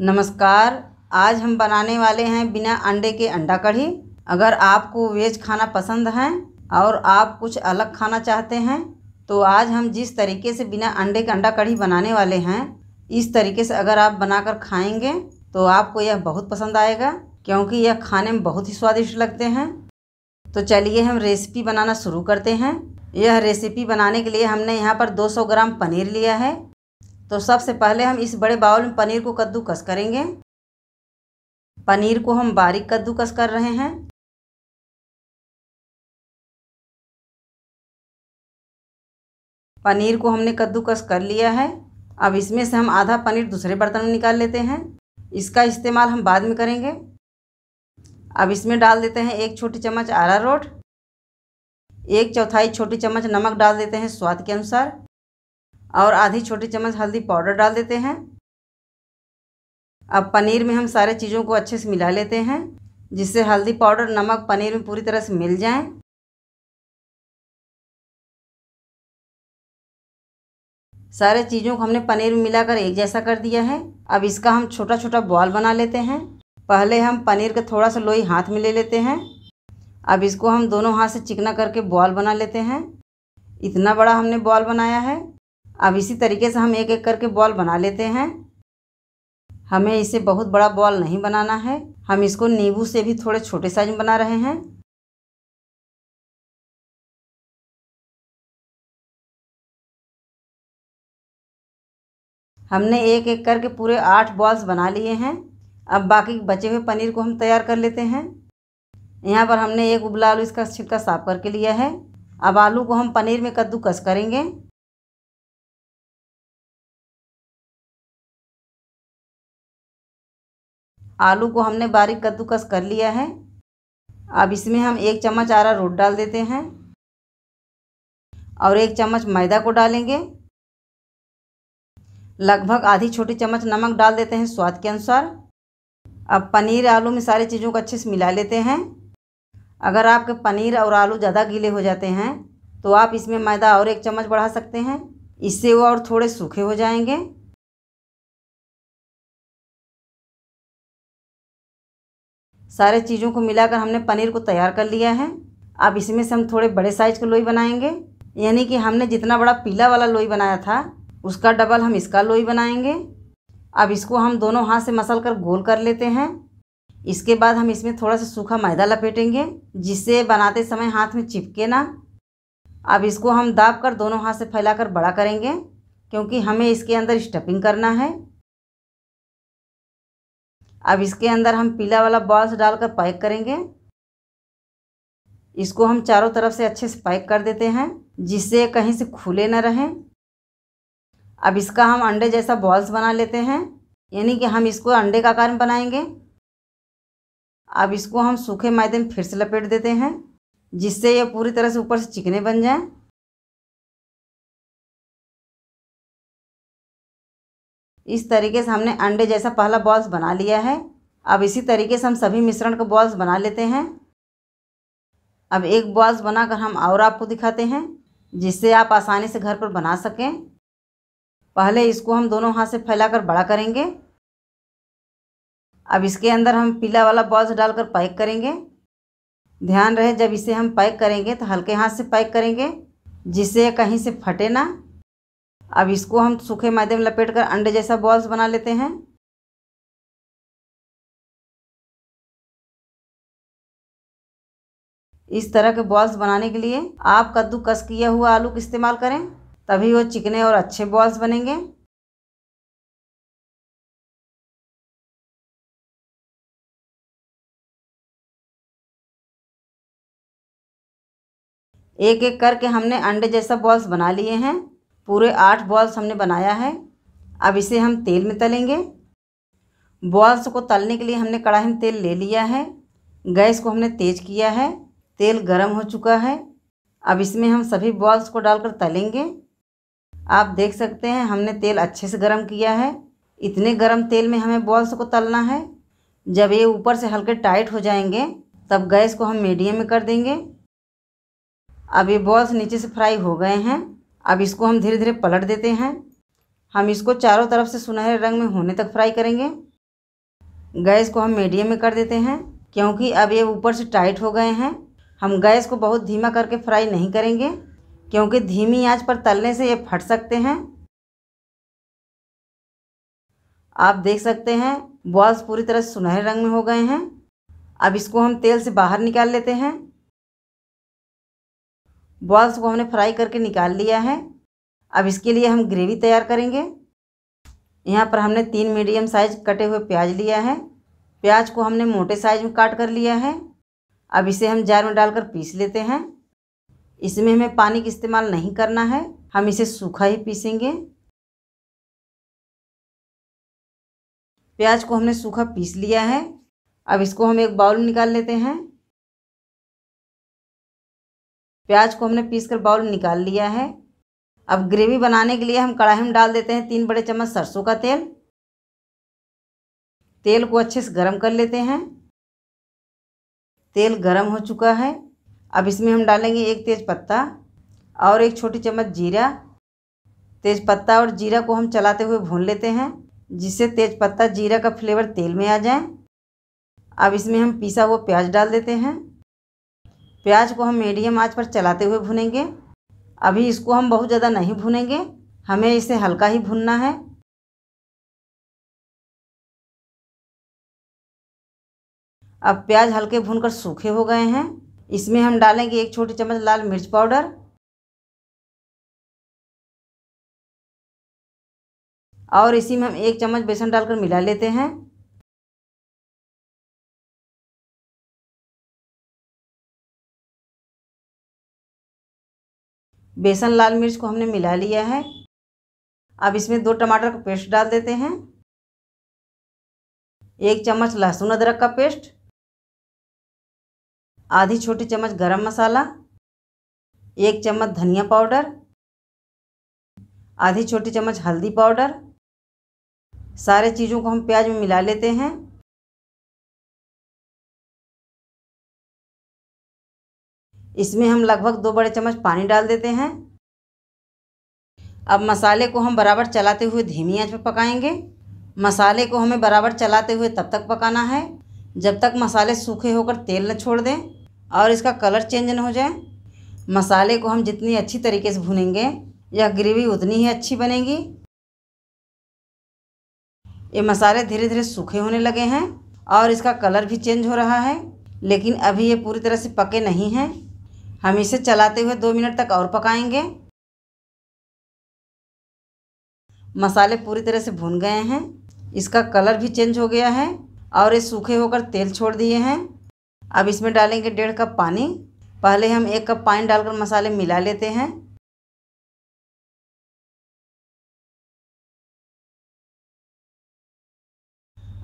नमस्कार आज हम बनाने वाले हैं बिना अंडे के अंडा कढ़ी अगर आपको वेज खाना पसंद है और आप कुछ अलग खाना चाहते हैं तो आज हम जिस तरीके से बिना अंडे के अंडा कढ़ी बनाने वाले हैं इस तरीके से अगर आप बनाकर खाएंगे तो आपको यह बहुत पसंद आएगा क्योंकि यह खाने में बहुत ही स्वादिष्ट लगते हैं तो चलिए हम रेसिपी बनाना शुरू करते हैं यह रेसिपी बनाने के लिए हमने यहाँ पर 200 ग्राम पनीर लिया है तो सबसे पहले हम इस बड़े बाउल में पनीर को कद्दूकस करेंगे पनीर को हम बारीक कद्दूकस कर रहे हैं पनीर को हमने कद्दूकस कर लिया है अब इसमें से हम आधा पनीर दूसरे बर्तन में निकाल लेते हैं इसका इस्तेमाल हम बाद में करेंगे अब इसमें डाल देते हैं एक छोटी चम्मच आरा रोट एक चौथाई छोटी चम्मच नमक डाल देते हैं स्वाद के अनुसार और आधी छोटी चम्मच हल्दी पाउडर डाल देते हैं अब पनीर में हम सारे चीज़ों को अच्छे से मिला लेते हैं जिससे हल्दी पाउडर नमक पनीर में पूरी तरह से मिल जाए सारे चीज़ों को हमने पनीर में मिलाकर एक जैसा कर दिया है अब इसका हम छोटा छोटा बॉल बना लेते हैं पहले हम पनीर का थोड़ा सा लोई हाथ में ले लेते हैं अब इसको हम दोनों हाथ से चिकना करके बॉल बना लेते हैं इतना बड़ा हमने बॉल बनाया है अब इसी तरीके से हम एक एक करके बॉल बना लेते हैं हमें इसे बहुत बड़ा बॉल नहीं बनाना है हम इसको नींबू से भी थोड़े छोटे साइज में बना रहे हैं हमने एक एक करके पूरे आठ बॉल्स बना लिए हैं अब बाकी बचे हुए पनीर को हम तैयार कर लेते हैं यहाँ पर हमने एक उबला आलू इसका छिलका साफ करके लिया है अब आलू को हम पनीर में कद्दूकस करेंगे आलू को हमने बारीक कद्दूकस कर लिया है अब इसमें हम एक चम्मच आरा रोट डाल देते हैं और एक चम्मच मैदा को डालेंगे लगभग आधी छोटी चम्मच नमक डाल देते हैं स्वाद के अनुसार अब पनीर आलू में सारी चीज़ों को अच्छे से मिला लेते हैं अगर आपके पनीर और आलू ज़्यादा गीले हो जाते हैं तो आप इसमें मैदा और एक चम्मच बढ़ा सकते हैं इससे वो और थोड़े सूखे हो जाएंगे सारे चीज़ों को मिलाकर हमने पनीर को तैयार कर लिया है अब इसमें से हम थोड़े बड़े साइज का लोई बनाएंगे यानी कि हमने जितना बड़ा पीला वाला लोई बनाया था उसका डबल हम इसका लोई बनाएंगे अब इसको हम दोनों हाथ से मसल कर गोल कर लेते हैं इसके बाद हम इसमें थोड़ा सा सूखा मैदा लपेटेंगे जिससे बनाते समय हाथ में चिपके ना अब इसको हम दाब कर दोनों हाथ से फैला कर बड़ा करेंगे क्योंकि हमें इसके अंदर स्टफिंग करना है अब इसके अंदर हम पीला वाला बॉल्स डालकर पैक करेंगे इसको हम चारों तरफ से अच्छे से पैक कर देते हैं जिससे कहीं से खुले ना रहें अब इसका हम अंडे जैसा बॉल्स बना लेते हैं यानी कि हम इसको अंडे का आकार बनाएंगे अब इसको हम सूखे मैदे में फिर से लपेट देते हैं जिससे ये पूरी तरह से ऊपर से चिकने बन जाएं इस तरीके से हमने अंडे जैसा पहला बॉल्स बना लिया है अब इसी तरीके से हम सभी मिश्रण को बॉल्स बना लेते हैं अब एक बॉल्स बनाकर हम और आपको दिखाते हैं जिससे आप आसानी से घर पर बना सकें पहले इसको हम दोनों हाथ से फैलाकर बड़ा करेंगे अब इसके अंदर हम पीला वाला बॉल्स डालकर पैक करेंगे ध्यान रहे जब इसे हम पैक करेंगे तो हल्के हाथ से पैक करेंगे जिससे कहीं से फटे ना अब इसको हम सूखे मैदे में लपेट कर अंडे जैसा बॉल्स बना लेते हैं इस तरह के बॉल्स बनाने के लिए आप कद्दूकस किया हुआ आलू का इस्तेमाल करें तभी वो चिकने और अच्छे बॉल्स बनेंगे एक एक करके हमने अंडे जैसा बॉल्स बना लिए हैं पूरे आठ बॉल्स हमने बनाया है अब इसे हम तेल में तलेंगे बॉल्स को तलने के लिए हमने कढ़ाई में तेल ले लिया है गैस को हमने तेज किया है तेल गर्म हो चुका है अब इसमें हम सभी बॉल्स को डालकर तलेंगे आप देख सकते हैं हमने तेल अच्छे से गर्म किया है इतने गर्म तेल में हमें बॉल्स को तलना है जब ये ऊपर से हल्के टाइट हो जाएंगे तब गैस को हम मीडियम में कर देंगे अब ये बॉल्स नीचे से फ्राई हो गए हैं अब इसको हम धीरे धीरे पलट देते हैं हम इसको चारों तरफ से सुनहरे रंग में होने तक फ्राई करेंगे गैस को हम मीडियम में कर देते हैं क्योंकि अब ये ऊपर से टाइट हो गए हैं हम गैस को बहुत धीमा करके फ्राई नहीं करेंगे क्योंकि धीमी आंच पर तलने से ये फट सकते हैं आप देख सकते हैं बॉल्स पूरी तरह सुनहरे रंग में हो गए हैं अब इसको हम तेल से बाहर निकाल लेते हैं बॉल्स को हमने फ्राई करके निकाल लिया है अब इसके लिए हम ग्रेवी तैयार करेंगे यहाँ पर हमने तीन मीडियम साइज कटे हुए प्याज लिया है प्याज को हमने मोटे साइज में काट कर लिया है अब इसे हम जार में डालकर पीस लेते हैं इसमें हमें पानी का इस्तेमाल नहीं करना है हम इसे सूखा ही पीसेंगे प्याज को हमने सूखा पीस लिया है अब इसको हम एक बाउल निकाल लेते हैं प्याज को हमने पीस कर बाउल में निकाल लिया है अब ग्रेवी बनाने के लिए हम कढ़ाई में डाल देते हैं तीन बड़े चम्मच सरसों का तेल तेल को अच्छे से गर्म कर लेते हैं तेल गर्म हो चुका है अब इसमें हम डालेंगे एक तेज़ पत्ता और एक छोटी चम्मच जीरा तेज़ पत्ता और जीरा को हम चलाते हुए भून लेते हैं जिससे तेज़ पत्ता जीरा का फ्लेवर तेल में आ जाए अब इसमें हम पीसा हुआ प्याज डाल देते हैं प्याज को हम मीडियम आंच पर चलाते हुए भुनेंगे अभी इसको हम बहुत ज़्यादा नहीं भुनेंगे हमें इसे हल्का ही भुनना है अब प्याज हल्के भूनकर सूखे हो गए हैं इसमें हम डालेंगे एक छोटी चम्मच लाल मिर्च पाउडर और इसी में हम एक चम्मच बेसन डालकर मिला लेते हैं बेसन लाल मिर्च को हमने मिला लिया है अब इसमें दो टमाटर का पेस्ट डाल देते हैं एक चम्मच लहसुन अदरक का पेस्ट आधी छोटी चम्मच गरम मसाला एक चम्मच धनिया पाउडर आधी छोटी चम्मच हल्दी पाउडर सारे चीज़ों को हम प्याज में मिला लेते हैं इसमें हम लगभग दो बड़े चम्मच पानी डाल देते हैं अब मसाले को हम बराबर चलाते हुए धीमी आंच पर पकाएंगे मसाले को हमें बराबर चलाते हुए तब तक पकाना है जब तक मसाले सूखे होकर तेल न छोड़ दें और इसका कलर चेंज न हो जाए मसाले को हम जितनी अच्छी तरीके से भुनेंगे यह ग्रेवी उतनी ही अच्छी बनेगी ये मसाले धीरे धीरे सूखे होने लगे हैं और इसका कलर भी चेंज हो रहा है लेकिन अभी ये पूरी तरह से पके नहीं हैं हम इसे चलाते हुए दो मिनट तक और पकाएंगे मसाले पूरी तरह से भुन गए हैं इसका कलर भी चेंज हो गया है और ये सूखे होकर तेल छोड़ दिए हैं अब इसमें डालेंगे डेढ़ कप पानी पहले हम एक कप पानी डालकर मसाले मिला लेते हैं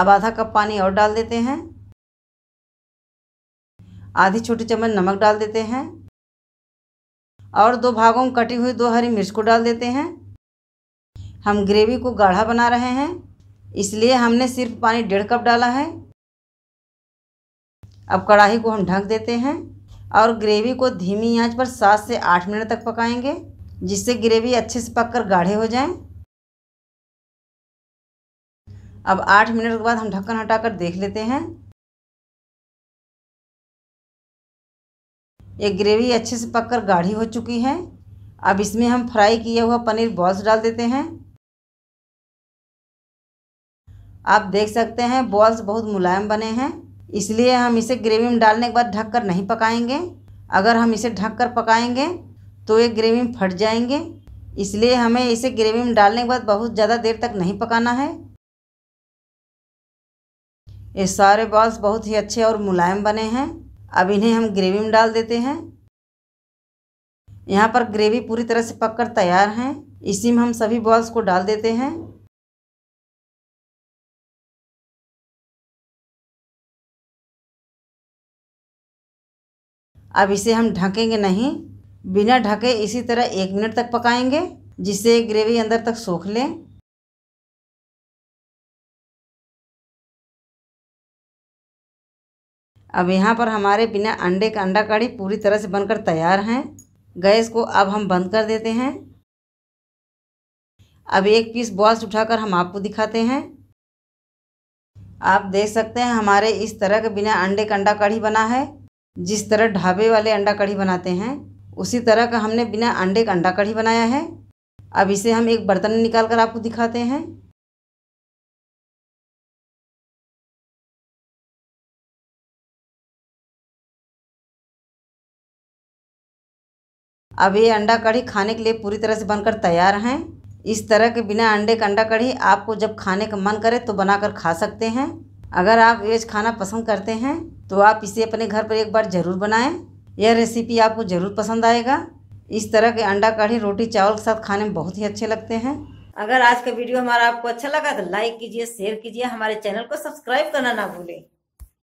अब आधा कप पानी और डाल देते हैं आधी छोटी चम्मच नमक डाल देते हैं और दो भागों में कटी हुई दो हरी मिर्च को डाल देते हैं हम ग्रेवी को गाढ़ा बना रहे हैं इसलिए हमने सिर्फ पानी डेढ़ कप डाला है अब कढ़ाई को हम ढक देते हैं और ग्रेवी को धीमी आंच पर सात से आठ मिनट तक पकाएंगे जिससे ग्रेवी अच्छे से पककर गाढ़े हो जाएं। अब आठ मिनट के बाद हम ढक्कन हटाकर देख लेते हैं ये ग्रेवी अच्छे से पककर गाढ़ी हो चुकी है अब इसमें हम फ्राई किया हुआ पनीर बॉल्स डाल देते हैं आप देख सकते हैं बॉल्स बहुत मुलायम बने हैं इसलिए हम इसे ग्रेवी में डालने के बाद ढककर नहीं पकाएंगे अगर हम इसे ढककर पकाएंगे तो ये ग्रेवी में फट जाएंगे इसलिए हमें इसे ग्रेवी में डालने के बाद बहुत ज़्यादा देर तक नहीं पकाना है ये सारे बॉल्स बहुत ही अच्छे और मुलायम बने हैं अब इन्हें हम ग्रेवी में डाल देते हैं यहाँ पर ग्रेवी पूरी तरह से पककर तैयार हैं इसी में हम सभी बॉल्स को डाल देते हैं अब इसे हम ढकेंगे नहीं बिना ढके इसी तरह एक मिनट तक पकाएंगे जिससे ग्रेवी अंदर तक सोख लें अब यहाँ पर हमारे बिना अंडे का अंडा कड़ी पूरी तरह से बनकर तैयार हैं गैस को अब हम बंद कर देते हैं अब एक पीस बॉल्स उठाकर हम आपको दिखाते हैं आप देख सकते हैं हमारे इस तरह के बिना अंडे का अंडा कढ़ी बना है जिस तरह ढाबे वाले अंडा कढ़ी बनाते हैं उसी तरह का हमने बिना अंडे का अंडा कढ़ी बनाया है अब इसे हम एक बर्तन में निकाल कर आपको दिखाते हैं अब ये अंडा कढ़ी खाने के लिए पूरी तरह से बनकर तैयार हैं इस तरह के बिना अंडे का अंडा कढ़ी आपको जब खाने का मन करे तो बनाकर खा सकते हैं अगर आप वेज खाना पसंद करते हैं तो आप इसे अपने घर पर एक बार ज़रूर बनाएं यह रेसिपी आपको ज़रूर पसंद आएगा इस तरह के अंडा कढ़ी रोटी चावल के साथ खाने में बहुत ही अच्छे लगते हैं अगर आज का वीडियो हमारा आपको अच्छा लगा तो लाइक कीजिए शेयर कीजिए हमारे चैनल को सब्सक्राइब करना ना भूलें